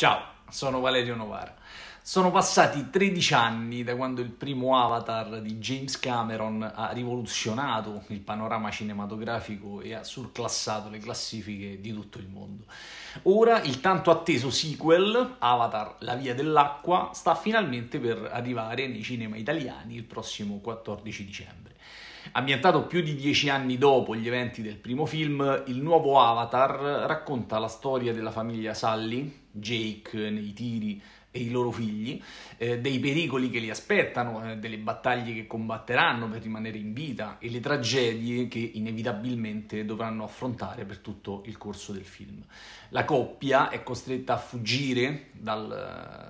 Ciao, sono Valerio Novara. Sono passati 13 anni da quando il primo avatar di James Cameron ha rivoluzionato il panorama cinematografico e ha surclassato le classifiche di tutto il mondo. Ora il tanto atteso sequel, Avatar La via dell'acqua, sta finalmente per arrivare nei cinema italiani il prossimo 14 dicembre. Ambientato più di dieci anni dopo gli eventi del primo film, il nuovo Avatar racconta la storia della famiglia Sully, Jake nei tiri e i loro figli, eh, dei pericoli che li aspettano, eh, delle battaglie che combatteranno per rimanere in vita e le tragedie che inevitabilmente dovranno affrontare per tutto il corso del film. La coppia è costretta a fuggire dal,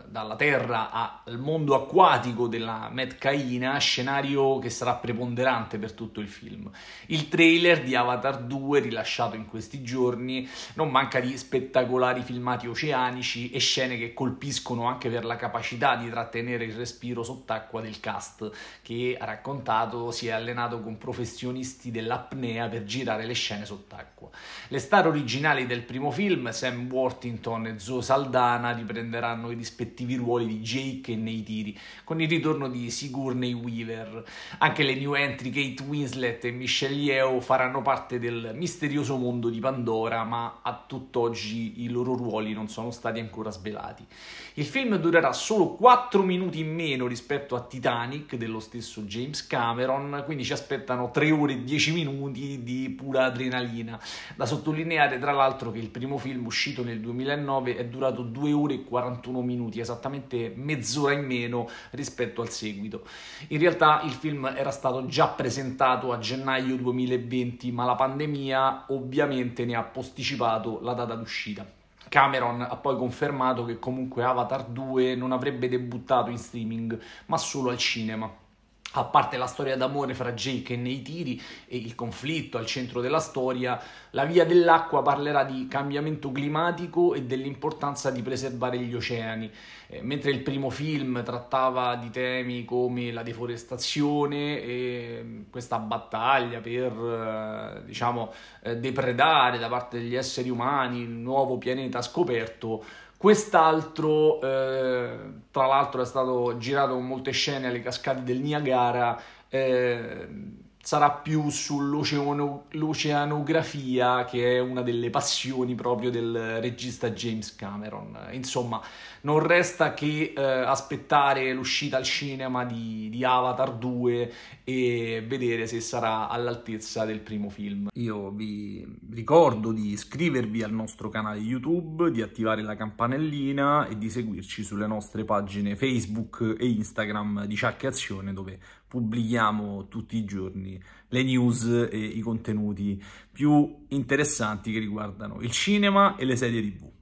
eh, dalla terra al mondo acquatico della Metcaina, scenario che sarà preponderante per tutto il film. Il trailer di Avatar 2, rilasciato in questi giorni, non manca di spettacolari filmati oceanici e scene che colpiscono anche per la capacità di trattenere il respiro sott'acqua del cast che ha raccontato si è allenato con professionisti dell'apnea per girare le scene sott'acqua. Le star originali del primo film, Sam Worthington e Zoe Saldana, riprenderanno i rispettivi ruoli di Jake e nei tiri, con il ritorno di Sigourney Weaver. Anche le new entry Kate Winslet e Michelle Yeoh faranno parte del misterioso mondo di Pandora, ma a tutt'oggi i loro ruoli non sono stati ancora svelati. Il film film durerà solo 4 minuti in meno rispetto a Titanic dello stesso James Cameron, quindi ci aspettano 3 ore e 10 minuti di pura adrenalina. Da sottolineare tra l'altro che il primo film uscito nel 2009 è durato 2 ore e 41 minuti, esattamente mezz'ora in meno rispetto al seguito. In realtà il film era stato già presentato a gennaio 2020, ma la pandemia ovviamente ne ha posticipato la data d'uscita. Cameron ha poi confermato che comunque Avatar 2 non avrebbe debuttato in streaming, ma solo al cinema a parte la storia d'amore fra Jake e nei tiri e il conflitto al centro della storia, la via dell'acqua parlerà di cambiamento climatico e dell'importanza di preservare gli oceani, eh, mentre il primo film trattava di temi come la deforestazione e mm, questa battaglia per eh, diciamo, eh, depredare da parte degli esseri umani il nuovo pianeta scoperto Quest'altro, eh, tra l'altro, è stato girato con molte scene alle cascate del Niagara. Eh, sarà più sull'oceanografia che è una delle passioni proprio del regista James Cameron. Insomma, non resta che eh, aspettare l'uscita al cinema di, di, Avatar 2 e vedere se sarà all'altezza del primo film. Io vi ricordo di iscrivervi al nostro canale YouTube, di attivare la campanellina e di seguirci sulle nostre pagine Facebook e Instagram di Ciacche Azione, dove pubblichiamo tutti i giorni le news e i contenuti più interessanti che riguardano il cinema e le serie tv.